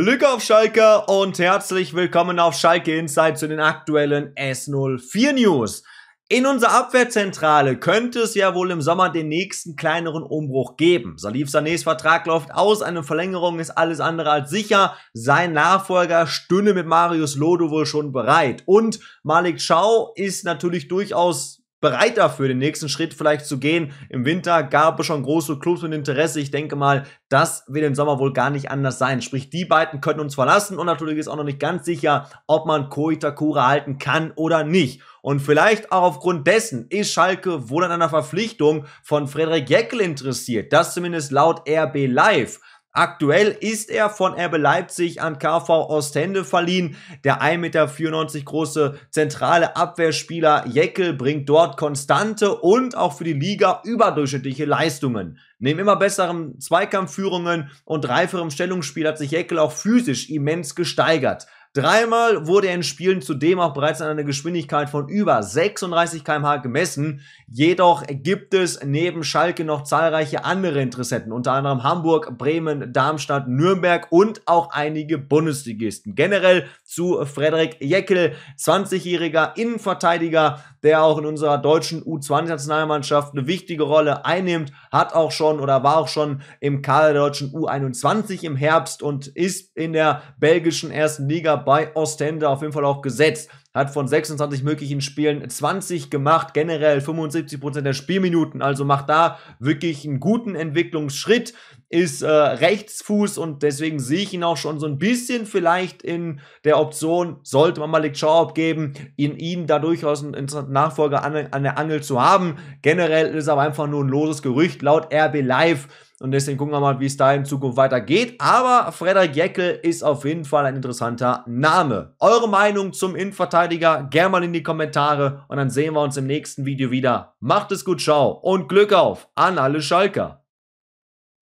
Glück auf Schalke und herzlich willkommen auf Schalke Insight zu den aktuellen S04 News. In unserer Abwehrzentrale könnte es ja wohl im Sommer den nächsten kleineren Umbruch geben. Salif Sanés Vertrag läuft aus, eine Verlängerung ist alles andere als sicher. Sein Nachfolger stünde mit Marius Lodo wohl schon bereit. Und Malik Schau ist natürlich durchaus bereit dafür, den nächsten Schritt vielleicht zu gehen. Im Winter gab es schon große Clubs mit Interesse. Ich denke mal, das wird im Sommer wohl gar nicht anders sein. Sprich, die beiden könnten uns verlassen und natürlich ist auch noch nicht ganz sicher, ob man Koitakura halten kann oder nicht. Und vielleicht auch aufgrund dessen ist Schalke wohl an einer Verpflichtung von Frederik Jeckel interessiert. Das zumindest laut RB Live. Aktuell ist er von RB Leipzig an KV Ostende verliehen. Der 1,94 Meter große zentrale Abwehrspieler Jeckel bringt dort konstante und auch für die Liga überdurchschnittliche Leistungen. Neben immer besseren Zweikampfführungen und reiferem Stellungsspiel hat sich Jeckel auch physisch immens gesteigert. Dreimal wurde er in Spielen zudem auch bereits an einer Geschwindigkeit von über 36 km/h gemessen. Jedoch gibt es neben Schalke noch zahlreiche andere Interessenten, unter anderem Hamburg, Bremen, Darmstadt, Nürnberg und auch einige Bundesligisten. Generell zu Frederik Jeckel, 20-jähriger Innenverteidiger, der auch in unserer deutschen U20-Nationalmannschaft eine wichtige Rolle einnimmt, hat auch schon oder war auch schon im Kader der deutschen U21 im Herbst und ist in der belgischen ersten Liga bei Ostende auf jeden Fall auch gesetzt hat von 26 möglichen Spielen 20 gemacht, generell 75% Prozent der Spielminuten. Also macht da wirklich einen guten Entwicklungsschritt, ist äh, Rechtsfuß und deswegen sehe ich ihn auch schon so ein bisschen vielleicht in der Option, sollte man Malik Schaub abgeben, in ihn da durchaus einen interessanten Nachfolger an, an der Angel zu haben. Generell ist aber einfach nur ein loses Gerücht laut RB Live und deswegen gucken wir mal, wie es da in Zukunft weitergeht. Aber Frederik Jeckel ist auf jeden Fall ein interessanter Name. Eure Meinung zum Innenverteidiger gerne mal in die Kommentare und dann sehen wir uns im nächsten Video wieder. Macht es gut, ciao und Glück auf an alle Schalker.